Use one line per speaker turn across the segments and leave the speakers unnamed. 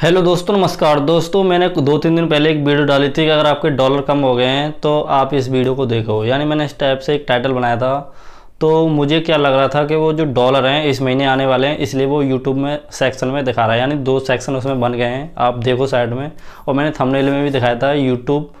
hello दोस्तों नमस्कार दोस्तों मैंने दो तीन दिन पहले एक वीडियो डाली थी कि अगर आपके डॉलर कम हो गए हैं तो आप इस वीडियो को देखो यानी मैंने इस टाइप से एक टाइटल बनाया था तो मुझे क्या लग रहा था कि वो जो डॉलर हैं इस महीने आने वाले हैं इसलिए वो यूट्यूब में सेक्शन में दिखा रहा है यानी दो सेक्शन उसमें बन गए हैं आप देखो साइड में और मैंने थमनेल में भी दिखाया था यूट्यूब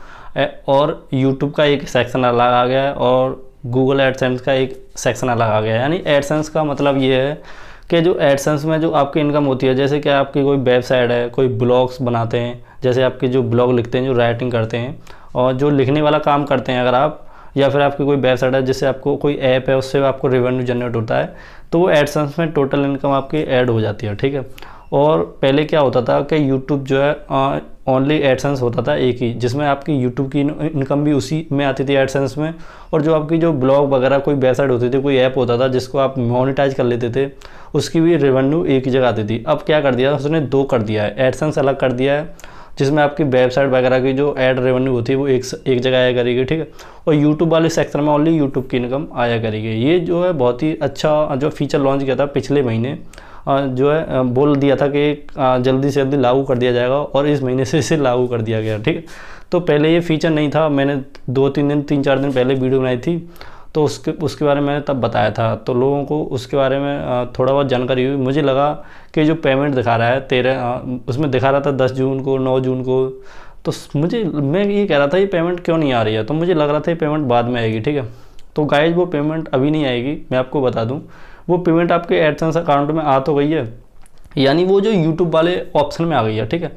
और यूट्यूब का एक सेक्शन अलग आ गया है और गूगल एडसेंस का एक सेक्शन अलग आ गया है यानी एडसेंस का मतलब ये है के जो एडसेंस में जो आपकी इनकम होती है जैसे कि आपकी कोई वेबसाइट है कोई ब्लॉग्स बनाते हैं जैसे आपके जो ब्लॉग लिखते हैं जो राइटिंग करते हैं और जो लिखने वाला काम करते हैं अगर आप या फिर आपकी कोई वेबसाइट है जिससे आपको कोई ऐप है उससे आपको रेवेन्यू जनरेट होता है तो वो एडसेंस में टोटल इनकम आपकी ऐड हो जाती है ठीक है और पहले क्या होता था कि यूट्यूब जो है ओनली एडसेंस होता था एक ही जिसमें आपकी यूट्यूब की इनकम भी उसी में आती थी एडसेंस में और जो आपकी जो ब्लॉग वगैरह कोई वेबसाइट होती थी कोई ऐप होता था जिसको आप मोनिटाइज कर लेते थे उसकी भी रेवेन्यू एक ही जगह आती थी अब क्या कर दिया उसने दो कर दिया है एडसेंस अलग कर दिया है जिसमें आपकी वेबसाइट वगैरह की जो एड रेवेन्यू होती है वो एक एक जगह आया करेगी ठीक है और यूट्यूब वाले सेक्टर में ओनली यूट्यूब की इनकम आया करेगी ये जो है बहुत ही अच्छा जो फीचर लॉन्च किया था पिछले महीने जो है बोल दिया था कि जल्दी से जल्दी लागू कर दिया जाएगा और इस महीने से इसे लागू कर दिया गया ठीक तो पहले ये फीचर नहीं था मैंने दो तीन दिन तीन चार दिन पहले वीडियो बनाई थी तो उसके उसके बारे में मैंने तब बताया था तो लोगों को उसके बारे में थोड़ा बहुत जानकारी हुई मुझे लगा कि जो पेमेंट दिखा रहा है तेरह उसमें दिखा रहा था दस जून को नौ जून को तो मुझे मैं ये कह रहा था ये पेमेंट क्यों नहीं आ रही है तो मुझे लग रहा था ये पेमेंट बाद में आएगी ठीक है तो गाइज वो पेमेंट अभी नहीं आएगी मैं आपको बता दूँ वो पेमेंट आपके एडसेंस अकाउंट में आ तो गई है यानी वो जो यूट्यूब वाले ऑप्शन में आ गई है ठीक है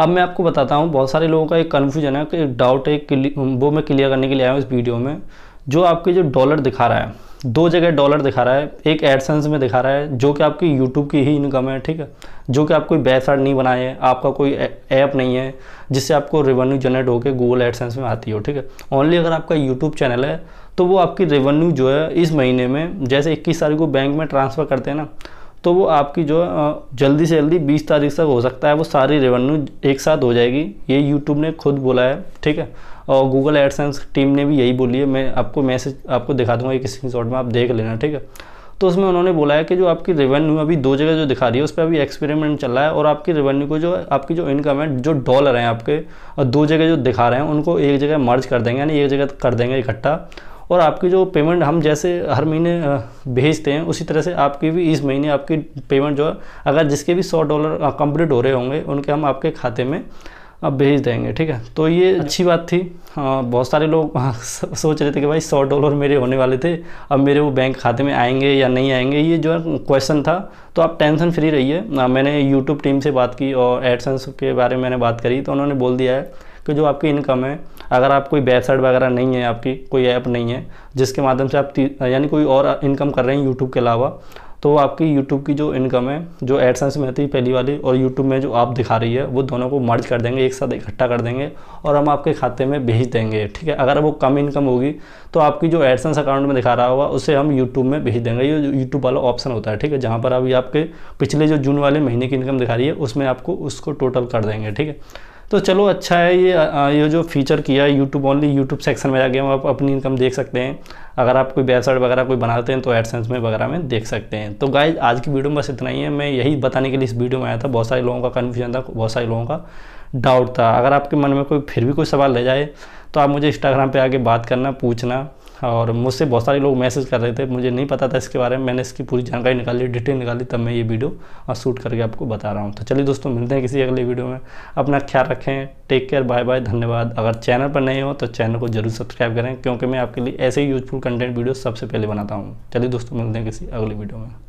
अब मैं आपको बताता हूँ बहुत सारे लोगों का एक कन्फ्यूजन है कि डाउट एक वो मैं क्लियर करने के लिए आया हूँ इस वीडियो में जो आपके जो डॉलर दिखा रहा है दो जगह डॉलर दिखा रहा है एक एडसेंस में दिखा रहा है जो कि आपकी यूट्यूब की ही इनकम है ठीक है जो कि आप कोई वेबसाइट नहीं बनाए हैं आपका कोई ऐप नहीं है जिससे आपको रेवेन्यू जनरेट होकर गूगल एडसेंस में आती हो ठीक है ओनली अगर आपका यूट्यूब चैनल है तो वो आपकी रेवेन्यू जो है इस महीने में जैसे इक्कीस तारीख को बैंक में ट्रांसफ़र करते हैं ना तो वो आपकी जो जल्दी से जल्दी 20 तारीख तक हो सकता है वो सारी रेवेन्यू एक साथ हो जाएगी ये यूट्यूब ने खुद बोला है ठीक है और गूगल एडसेंस टीम ने भी यही बोली है मैं आपको मैसेज आपको दिखा दूंगा एक स्क्रीन में आप देख लेना ठीक है तो उसमें उन्होंने बोला है कि जो आपकी रेवेन्यू अभी दो जगह जो दिखा रही है उस पर अभी एक्सपेरिमेंट चल रहा है और आपकी रेवेन्यू को जो आपकी जो इनकम है जो डॉलर हैं आपके और दो जगह जो दिखा रहे हैं उनको एक जगह मर्ज कर देंगे यानी एक जगह कर देंगे इकट्ठा और आपकी जो पेमेंट हम जैसे हर महीने भेजते हैं उसी तरह से आपकी भी इस महीने आपकी पेमेंट जो है अगर जिसके भी सौ डॉलर कंप्लीट हो रहे होंगे उनके हम आपके खाते में अब भेज देंगे ठीक है तो ये अच्छी बात थी बहुत सारे लोग सोच रहे थे कि भाई सौ डॉलर मेरे होने वाले थे अब मेरे वो बैंक खाते में आएंगे या नहीं आएंगे ये जो है क्वेश्चन था तो आप टेंशन फ्री रहिए मैंने यूट्यूब टीम से बात की और एडसेंस के बारे में मैंने बात करी तो उन्होंने बोल दिया है कि जो आपकी इनकम है अगर आप कोई वेबसाइट वगैरह नहीं है आपकी कोई ऐप नहीं है जिसके माध्यम से आप यानी कोई और इनकम कर रहे हैं यूट्यूब के अलावा तो आपकी YouTube की जो इनकम है जो एडसेंस में आती है पहली वाली और YouTube में जो आप दिखा रही है वो दोनों को मर्ज कर देंगे एक साथ इकट्ठा कर देंगे और हम आपके खाते में भेज देंगे ठीक है अगर वो कम इनकम होगी तो आपकी जो एडसेंस अकाउंट में दिखा रहा होगा उसे हम यूट्यूब में भेज देंगे ये यूट्यूब वाला ऑप्शन होता है ठीक है जहाँ पर अभी आपके पिछले जो जून वाले महीने की इनकम दिखा रही है उसमें आपको उसको टोटल कर देंगे ठीक है तो चलो अच्छा है ये ये जो फीचर किया है यूट्यूब ओनली यूट्यूब सेक्शन में जाके हम आप अपनी इनकम देख सकते हैं अगर आप कोई वेबसाइट वगैरह कोई बनाते हैं तो एडसेंस में वगैरह में देख सकते हैं तो गाय आज की वीडियो में बस इतना ही है मैं यही बताने के लिए इस वीडियो में आया था बहुत सारे लोगों का कन्फ्यूजन था बहुत सारे लोगों का डाउट था अगर आपके मन में कोई फिर भी कोई सवाल रह जाए तो आप मुझे इंस्टाग्राम पे आके बात करना पूछना और मुझसे बहुत सारे लोग मैसेज कर रहे थे मुझे नहीं पता था इसके बारे में मैंने इसकी पूरी जानकारी निकाली डिटेल निकाली तब मैं ये वीडियो और शूट करके आपको बता रहा हूँ तो चलिए दोस्तों मिलते हैं किसी अगले वीडियो में अपना ख्याल रखें टेक केयर बाय बाय धन्यवाद अगर चैनल पर नए हो तो चैनल को जरूर सब्सक्राइब करें क्योंकि मैं आपके लिए ऐसे ही यूजफुल कंटेंट वीडियो सबसे पहले बनाता हूँ चलिए दोस्तों मिलते हैं किसी अगले वीडियो में